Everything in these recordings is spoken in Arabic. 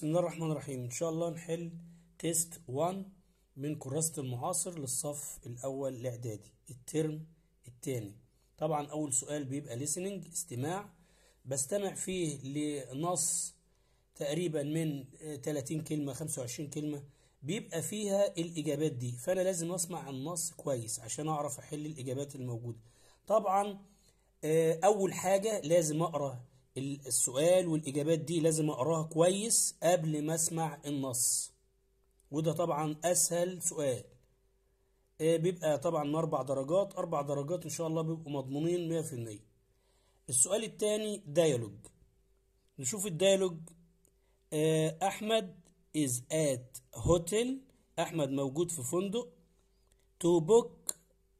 بسم الله الرحمن الرحيم ان شاء الله نحل تيست 1 من كراسة المعاصر للصف الاول الاعدادي الترم الثاني طبعا اول سؤال بيبقى ليسننج استماع بستمع فيه لنص تقريبا من 30 كلمة 25 كلمة بيبقى فيها الاجابات دي فانا لازم اسمع النص كويس عشان اعرف احل الاجابات الموجودة طبعا آه، اول حاجة لازم اقرا السؤال والإجابات دي لازم أقراها كويس قبل ما أسمع النص وده طبعا أسهل سؤال آه، بيبقى طبعا أربع درجات أربع درجات إن شاء الله بيبقوا مضمونين مية في المية السؤال التاني ديالوج نشوف الديالوج آه، أحمد is at hotel أحمد موجود في فندق to book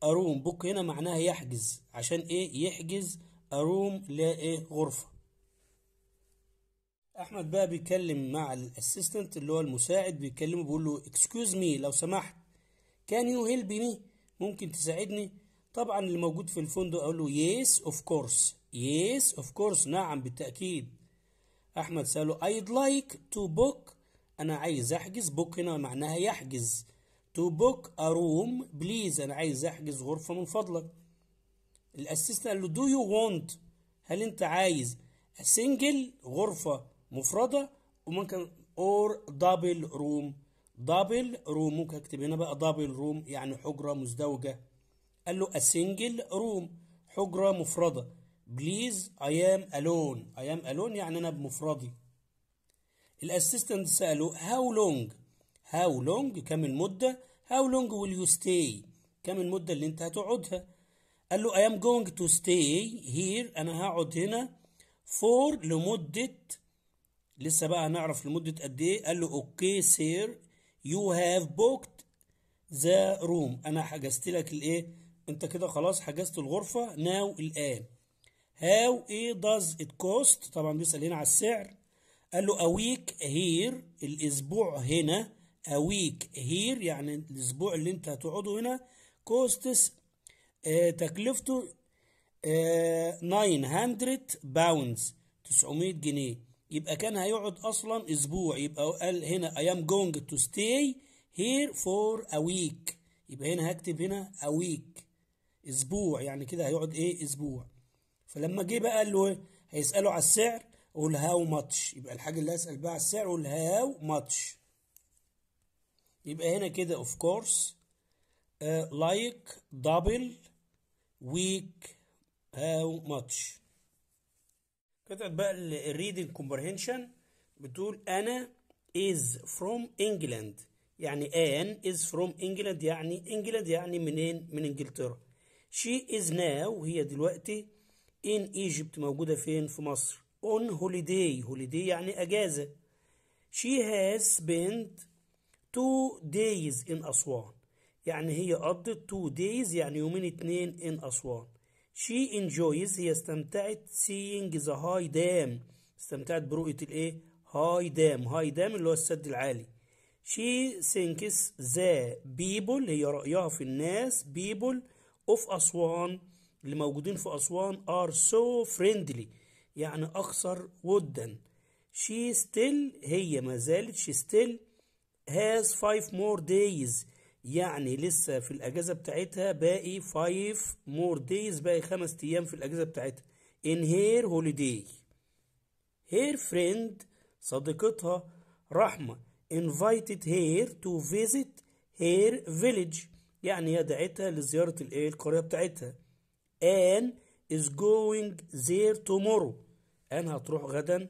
a room book هنا معناها يحجز عشان إيه يحجز a room لا إيه غرفة احمد بقى بيتكلم مع الاسيستنت اللي هو المساعد بيكلمه بيقول له اكسكيوز مي لو سمحت كان يو هيلب مي ممكن تساعدني طبعا اللي موجود في الفندق قال له يس اوف كورس يس اوف كورس نعم بالتاكيد احمد ساله ايد لايك تو بوك انا عايز احجز بوك هنا معناها يحجز تو بوك ا روم بليز انا عايز احجز غرفه من فضلك الاسيستنت قال له دو يو وونت هل انت عايز سنجل غرفه مفردة وممكن اور دبل روم دبل روم ممكن اكتب هنا بقى دبل روم يعني حجرة مزدوجة قال له single روم حجرة مفردة بليز اي ام الون اي ام الون يعني انا بمفردي الاسيستنت سأله هاو لونج هاو لونج كم المدة هاو لونج ويل يو stay كم المدة اللي انت هتقعدها قال له I am going to stay here أنا هقعد هنا for لمدة لسه بقى هنعرف لمدة قد ايه قال له اوكي سير يو هاف بوكت ذا روم انا حجزت لك الايه انت كده خلاص حجزت الغرفة ناو الان هاو ايه داز ات كوست طبعا بيسأل هنا على السعر قال له اويك هير الاسبوع هنا اويك هير يعني الاسبوع اللي انت هتقعده هنا كوستس آه تكلفته آه 900 باوندز 900 جنيه يبقى كان هيقعد اصلا اسبوع يبقى قال هنا I am going to stay here for a week يبقى هنا هكتب هنا a week اسبوع يعني كده هيقعد ايه اسبوع فلما جه بقى قال له هيساله على السعر قول هاو ماتش يبقى الحاجه اللي هسال بقى على السعر قول هاو ماتش يبقى هنا كده اوف كورس لايك دبل ويك هاو ماتش قطعة بقى الريدنج كومبرهنشن بتقول أنا is from England يعني ان is from England يعني انجلاند يعني منين من إنجلترا she is now هي دلوقتي in Egypt موجودة فين في مصر on holiday هوليداي يعني أجازة she has spent two days in أسوان يعني هي قضت two days يعني يومين اتنين ان أسوان She enjoys هي استمتعت seeing the high dam استمتعت برؤية الايه high dam high dam اللي هو السد العالي She thinks the people هي رأيها في الناس people of أسوان اللي موجودين في أسوان are so friendly يعني أكثر ودا She still هي ما زالت she still has five more days يعني لسه في الاجازه بتاعتها باقي 5 مور دايز باقي خمس ايام في الاجازه بتاعتها in her holiday هير فريند صديقتها رحمه invited هير تو فيزيت هير فيليج يعني هي دعتها لزياره الايه القريه بتاعتها ان is going there tomorrow ان هتروح غدا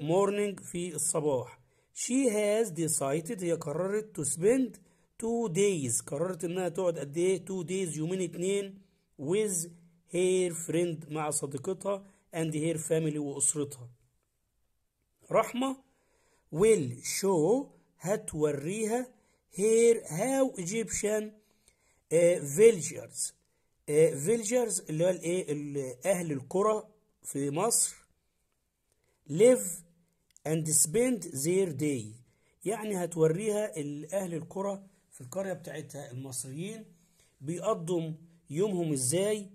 مورنينج آه، في الصباح she has decided هي قررت to spend تو دايز قررت انها تقعد قد ايه تو دايز يومين اتنين ويز هير فريند مع صديقتها اند هير فاميلي واسرتها رحمه ويل شو هتوريها هير هاو ايجيبشن فيلجرز فيلجرز اللي هو الايه اهل القرى في مصر ليف اند سبيند زير داي يعني هتوريها اهل القرى في القرية بتاعتها المصريين بيقضوا يومهم ازاي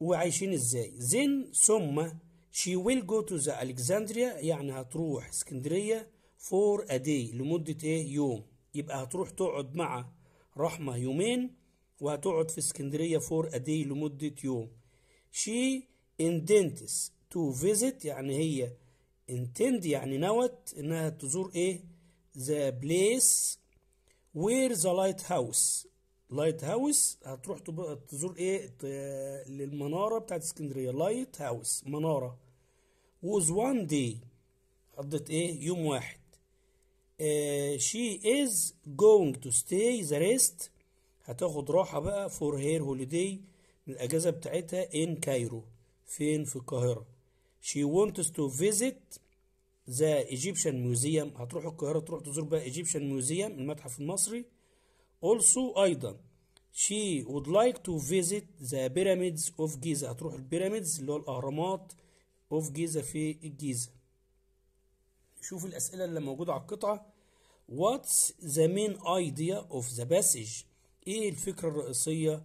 وعايشين ازاي زين ثم she will go to the Alexandria يعني هتروح اسكندرية for a day لمدة ايه يوم يبقى هتروح تقعد مع رحمة يومين وهتقعد في اسكندرية for a day لمدة يوم she intends to visit يعني هي intend يعني نوت انها تزور ايه the place وير ذا لايت هاوس لايت هاوس هتروح تزور ايه للمناره بتاعت اسكندريه لايت هاوس مناره ووز وان دي قضت ايه يوم واحد شي از جوينج تو ستاي ذا ريست هتاخد راحه بقى فور هير هوليداي الاجازه بتاعتها ان كايرو فين في القاهره شي wants تو فيزيت ذا ايجيبشن ميوزيوم هتروح القاهره تروح تزور بقى ايجيبشن ميوزيوم المتحف المصري also ايضا she would like to visit the pyramids of Giza هتروح البيراميدز اللي هو الاهرامات اوف جيزا في الجيزه شوف الاسئله اللي موجوده على القطعه what's the main idea of the passage ايه الفكره الرئيسيه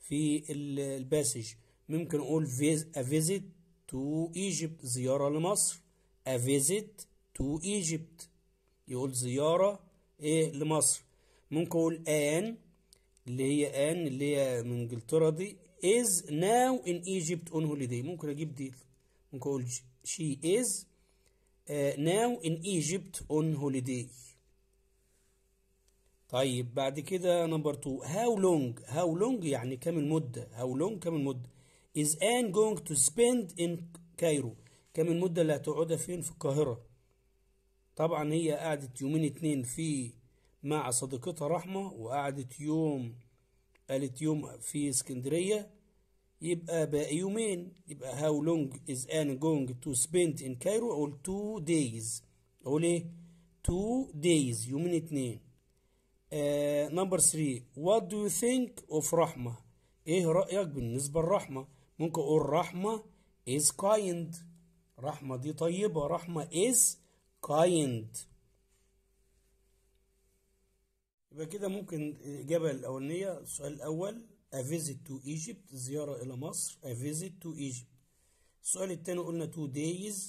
في الباسج ممكن اقول a visit to Egypt زياره لمصر a visit to Egypt يقول زيارة إيه لمصر ممكن أقول آن اللي هي آن اللي هي من إنجلترا دي is now in Egypt on holiday ممكن أجيب دي ممكن أقول she is uh, now in Egypt on holiday طيب بعد كده نمبر 2 how long how long يعني كم المدة how long كم المدة is Anne going to spend in Cairo كم المدة اللي هتقعدها فين في القاهرة طبعا هي قعدت يومين اتنين في مع صديقتها رحمة وقعدت يوم قالت يوم في اسكندرية يبقى باقي يومين يبقى how long is Anne going to spend in Cairo or two days أقول إيه two days يومين اتنين نمبر ثري 3 what do you think of رحمة إيه رأيك بالنسبة لرحمة ممكن أقول رحمة is kind رحمة دي طيبة رحمة is kind يبقى كده ممكن الإجابة الأولانية السؤال الأول A visit to Egypt زيارة إلى مصر A visit to Egypt السؤال الثاني قلنا two days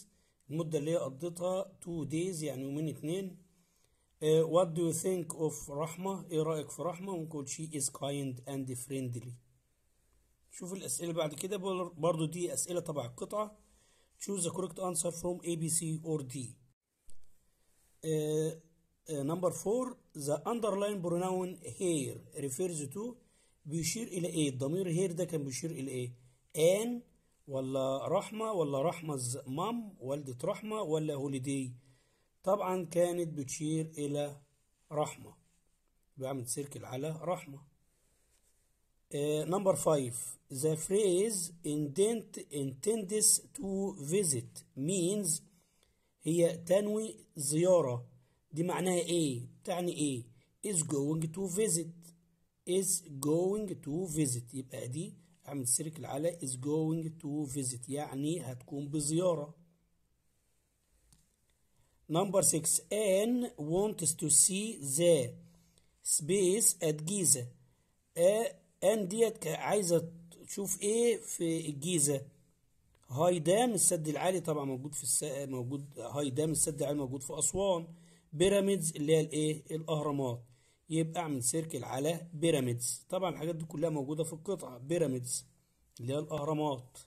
المدة اللي هي قضيتها two days يعني يومين اتنين uh, What do you think of رحمة إيه رأيك في رحمة ممكن she is kind and friendly شوف الأسئلة بعد كده برضو دي أسئلة تبع القطعة Choose the correct answer from A, B, C or D. Uh, uh, number four, the underlying pronoun here refers to بيشير إلى إيه؟ الضمير here ده كان بيشير إلى إيه؟ آن ولا رحمة ولا رحمة مام والدة رحمة ولا هوليدي طبعا كانت بتشير إلى رحمة بعمل سيركل على رحمة Eh, number five, the phrase indent intends to visit means هي تنوي زيارة دي معناها ايه؟ تعني ايه؟ is going to visit is going to visit يبقى دي اعمل سيركل على is going to visit يعني هتكون بزيارة number 6 Anne wants to see the space at Giza ان ديت عايزه تشوف ايه في الجيزه هاي دام السد العالي طبعا موجود في الس... موجود هاي دام السد العالي موجود في اسوان بيراميدز اللي هي الايه الاهرامات يبقى اعمل سيركل على بيراميدز طبعا الحاجات دي كلها موجوده في القطعه بيراميدز اللي هي الاهرامات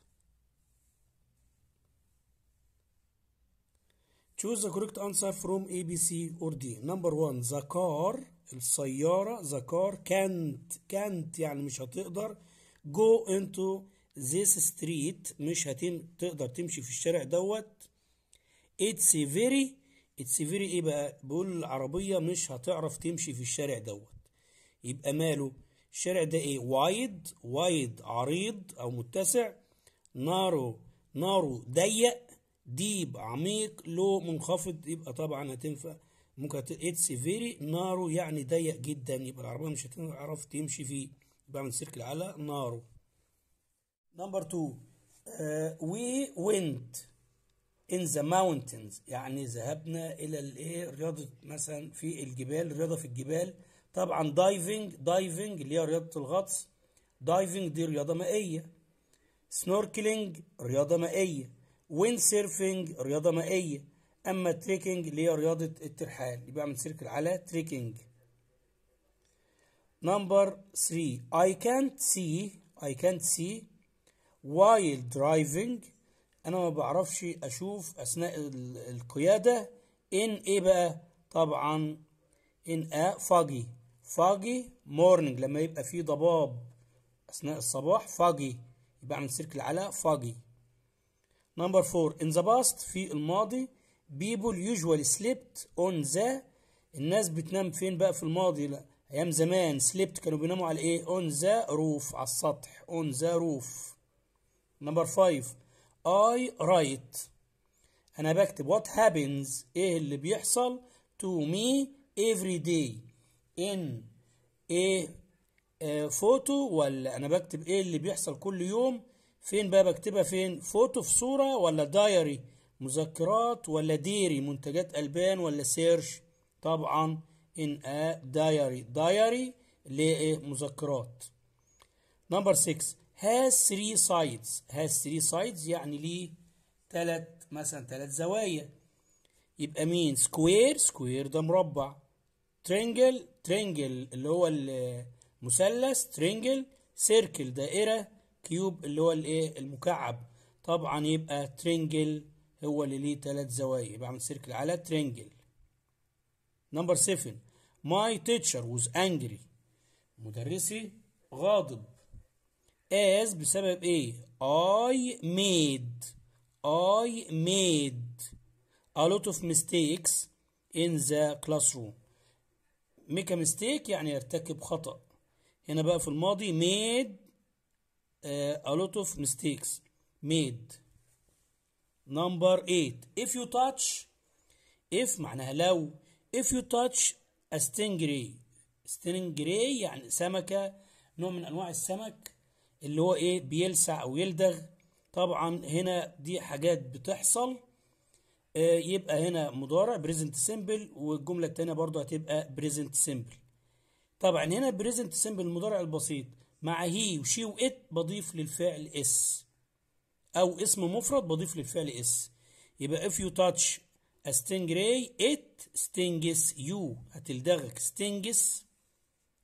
choose the correct answer from A B C or D number 1 the car السيارة the car كانت كانت يعني مش هتقدر جو انتو ذيس ستريت مش هتقدر تمشي في الشارع دوت اتس فيري اتس فيري ايه بقى بقول العربية مش هتعرف تمشي في الشارع دوت يبقى ماله الشارع ده ايه وايد وايد عريض او متسع نارو نارو ضيق ديب عميق لو منخفض يبقى طبعا هتنفع ممكن اتس فيري نارو يعني ضيق جدا يبقى العربية مش هتعرف تمشي فيه يبقى اعمل سيركل على نارو نمبر 2 وي وينت ان ذا ماونتينز يعني ذهبنا الى الايه رياضه مثلا في الجبال رياضه في الجبال طبعا دايفنج دايفنج اللي هي رياضه الغطس دايفنج دي رياضه مائيه سنوركلينج رياضه مائيه ويند سيرفنج رياضه مائيه اما التريكنج اللي هي رياضه الترحال يبقى اعمل سيركل على تريكنج نمبر 3 اي كانت سي اي كانت سي وايل درايفنج انا ما بعرفش اشوف اثناء القياده ان ايه بقى طبعا ان ا فاجي فاجي مورنينج لما يبقى في ضباب اثناء الصباح فاجي يبقى اعمل سيركل على فاجي نمبر 4 ان ذا باست في الماضي people usually slept on the الناس بتنام فين بقى في الماضي لا ايام زمان slept كانوا بيناموا على ايه on the roof على السطح on the roof number 5 I write انا بكتب what happens ايه اللي بيحصل to me every day in ايه آه، photo فوتو ولا انا بكتب ايه اللي بيحصل كل يوم فين بقى بكتبها فين فوتو في صورة ولا دايري مذكرات ولا ديري منتجات ألبان ولا سيرش طبعا ان ا دايري دايري لمذكرات إيه؟ نمبر 6 هاز 3 سايدز هاز 3 سايدز يعني ليه ثلاث مثلا ثلاث زوايا يبقى مين سكوير سكوير ده مربع ترينجل ترينجل اللي هو المثلث ترينجل سيركل دائرة كيوب اللي هو الايه المكعب طبعا يبقى ترينجل هو اللي ليه ثلاث زوايا يبقى عامل سيركل على ترينجل نمبر 7 ماي تيتشر واز انجري مدرسي غاضب از بسبب ايه I made I made a lot of mistakes in the classroom make a mistake يعني يرتكب خطأ هنا بقى في الماضي made uh, a lot of mistakes made نمبر 8 if you touch if معناها لو if you touch a stingray stingray يعني سمكة نوع من أنواع السمك اللي هو إيه بيلسع أو يلدغ طبعا هنا دي حاجات بتحصل آه يبقى هنا مضارع present simple والجملة الثانيه برضو هتبقى present simple طبعا هنا present simple المضارع البسيط مع هي وشي وإت بضيف للفعل اس أو اسم مفرد بضيف للفعل اس يبقى if you touch a stingray it stings you هتلدغك stings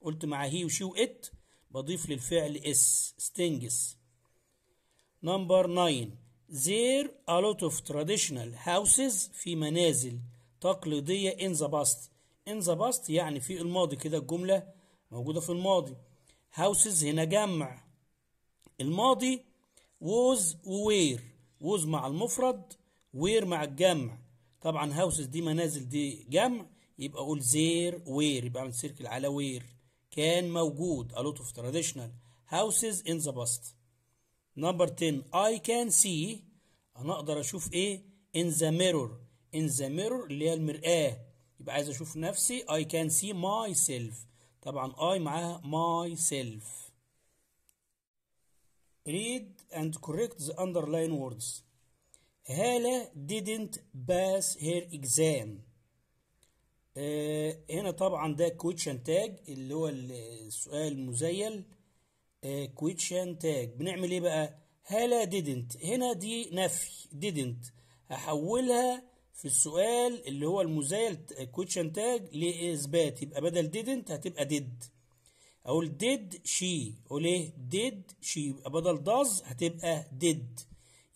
قلت مع هي وشي وات بضيف للفعل اس stings نمبر 9 there a lot of traditional houses في منازل تقليدية in the past in the past يعني في الماضي كده الجملة موجودة في الماضي houses هنا جمع الماضي ووز ووير ووز مع المفرد وير مع الجمع طبعا هاوسز دي منازل دي جمع يبقى اقول زير وير يبقى اعمل سيركل على وير كان موجود a lot of traditional houses in the past number 10 I can see انا اقدر اشوف ايه in the mirror in the mirror اللي هي المرآة يبقى عايز اشوف نفسي I can see myself طبعا I معاها myself read and correct the underlined words. هالة didn't pass her exam. آه هنا طبعا ده question تاج اللي هو السؤال المزيل آه question تاج بنعمل ايه بقى هالة didn't هنا دي نفي didn't هحولها في السؤال اللي هو المزيل آه، question تاج لإثبات يبقى بدل didn't هتبقى did اقول did she اقول ايه did she يبقى بدل does هتبقى did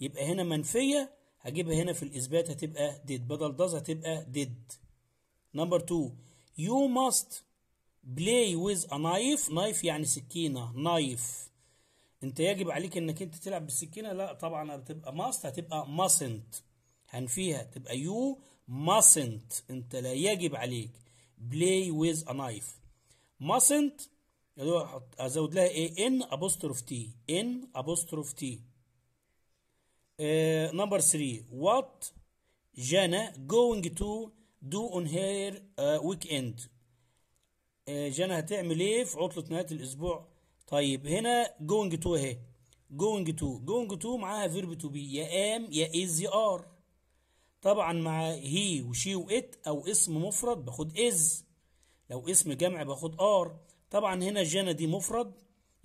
يبقى هنا منفيه هجيبها هنا في الاثبات هتبقى did بدل does هتبقى did نمبر 2 you must play with a knife knife يعني سكينه knife انت يجب عليك انك انت تلعب بالسكينه لا طبعا هتبقى must هتبقى mustn't هنفيها تبقى you mustn't انت لا يجب عليك play with a knife mustn't دوب هحط ازود لها ايه ان ابوستروف تي ان ابوستروف تي نمبر 3 وات جانا جوينج تو دو اون هير ويك اند جانا هتعمل ايه في عطله نهايه الاسبوع طيب هنا جوينج تو اهي جوينج تو جوينج تو معاها فيرب تو بي يا ام يا از يا ار طبعا مع هي وشي وات او اسم مفرد باخد از لو اسم جمع باخد ار طبعا هنا جانا دي مفرد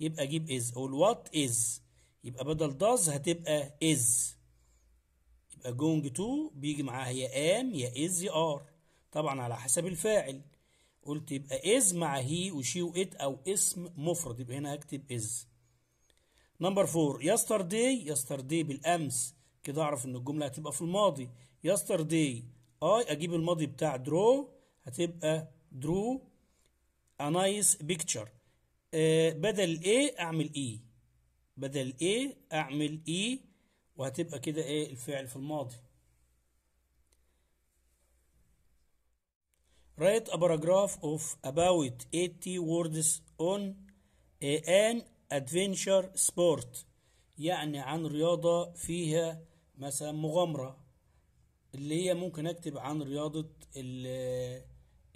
يبقى اجيب از اقول وات از يبقى بدل داز هتبقى از يبقى جونج تو بيجي معاها يا ام يا از يا ار طبعا على حسب الفاعل قلت يبقى از مع هي وشي وات او اسم مفرد يبقى هنا هكتب از نمبر فور يسترداي يسترداي بالامس كده اعرف ان الجمله هتبقى في الماضي يسترداي اي اجيب الماضي بتاع درو هتبقى درو a nice picture e, بدل A أعمل E بدل A أعمل E وهتبقى كده إيه الفعل في الماضي Write a paragraph of about 80 words on an adventure sport يعني عن رياضة فيها مثلا مغامرة اللي هي ممكن أكتب عن رياضة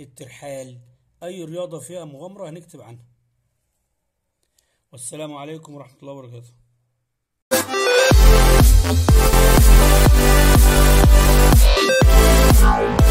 الترحال أي رياضة فيها مغامرة هنكتب عنها والسلام عليكم ورحمة الله وبركاته